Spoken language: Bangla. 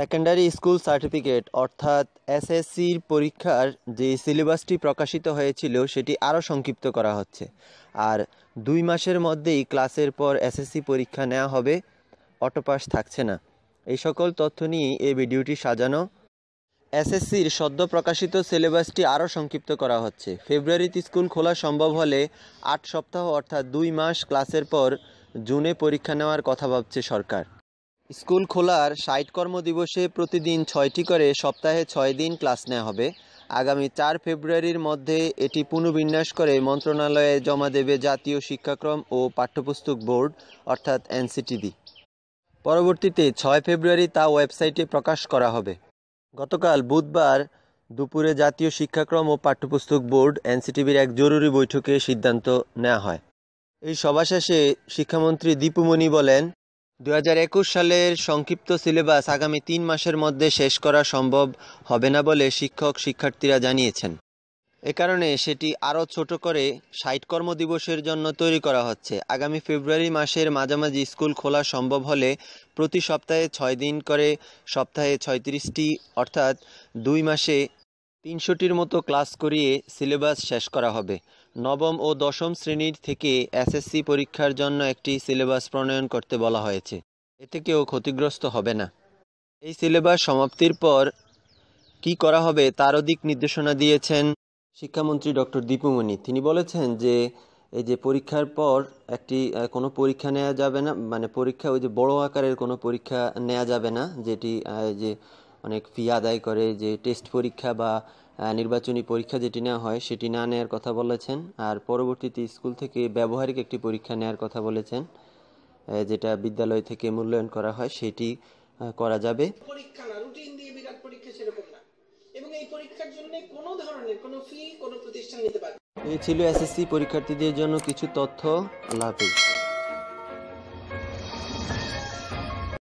সেকেন্ডারি স্কুল সার্টিফিকেট অর্থাৎ এসএসসির পরীক্ষার যে সিলেবাসটি প্রকাশিত হয়েছিল সেটি আরও সংক্ষিপ্ত করা হচ্ছে আর দুই মাসের মধ্যেই ক্লাসের পর এসএসসি পরীক্ষা নেওয়া হবে অটোপাস থাকছে না এই সকল তথ্য নিয়ে এই ভিডিওটি সাজানো এসএসসির সদ্য প্রকাশিত সিলেবাসটি আরও সংক্ষিপ্ত করা হচ্ছে ফেব্রুয়ারিতে স্কুল খোলা সম্ভব হলে আট সপ্তাহ অর্থাৎ দুই মাস ক্লাসের পর জুনে পরীক্ষা নেওয়ার কথা ভাবছে সরকার স্কুল খোলার ষাট দিবসে প্রতিদিন ছয়টি করে সপ্তাহে ছয় দিন ক্লাস নেওয়া হবে আগামী চার ফেব্রুয়ারির মধ্যে এটি পুনর্বিন্যাস করে মন্ত্রণালয়ে জমা দেবে জাতীয় শিক্ষাক্রম ও পাঠ্যপুস্তক বোর্ড অর্থাৎ এনসিটিডি পরবর্তীতে ছয় ফেব্রুয়ারি তা ওয়েবসাইটে প্রকাশ করা হবে গতকাল বুধবার দুপুরে জাতীয় শিক্ষাক্রম ও পাঠ্যপুস্তক বোর্ড এনসিটিভির এক জরুরি বৈঠকে সিদ্ধান্ত নেওয়া হয় এই সভা শেষে শিক্ষামন্ত্রী দীপুমণি বলেন দু সালের সংক্ষিপ্ত সিলেবাস আগামী তিন মাসের মধ্যে শেষ করা সম্ভব হবে না বলে শিক্ষক শিক্ষার্থীরা জানিয়েছেন এ কারণে সেটি আরও ছোট করে ষাট কর্মদিবসের জন্য তৈরি করা হচ্ছে আগামী ফেব্রুয়ারি মাসের মাঝামাঝি স্কুল খোলা সম্ভব হলে প্রতি সপ্তাহে ছয় দিন করে সপ্তাহে ছয়ত্রিশটি অর্থাৎ দুই মাসে তিনশোটির মতো ক্লাস করিয়ে সিলেবাস শেষ করা হবে নবম ও দশম শ্রেণীর থেকে এসএসসি পরীক্ষার জন্য একটি সিলেবাস প্রণয়ন করতে বলা হয়েছে এতে কেউ ক্ষতিগ্রস্ত হবে না এই সিলেবাস সমাপ্তির পর কি করা হবে তারও দিক নির্দেশনা দিয়েছেন শিক্ষামন্ত্রী ডক্টর দীপুমণি তিনি বলেছেন যে এই যে পরীক্ষার পর একটি কোনো পরীক্ষা নেওয়া যাবে না মানে পরীক্ষা ওই যে বড় আকারের কোনো পরীক্ষা নেওয়া যাবে না যেটি যে অনেক ফি আদায় করে যে টেস্ট পরীক্ষা বা নির্বাচনী পরীক্ষা যেটি নেওয়া হয় সেটি না নেওয়ার কথা বলেছেন আর পরবর্তীতে স্কুল থেকে ব্যবহারিক একটি পরীক্ষা নেওয়ার কথা বলেছেন যেটা বিদ্যালয় থেকে মূল্যায়ন করা হয় সেটি করা যাবে পরীক্ষা না রুটিন দিয়ে বিরাট পরীক্ষা সেরকম না এবং এই পরীক্ষার জন্য কোনো ধরনের কোনো ফি কোনো প্রতিষ্ঠান নিতে এই ছিল এসএসসি পরীক্ষার্থীদের জন্য কিছু তথ্য আল্লাহ হাফিজ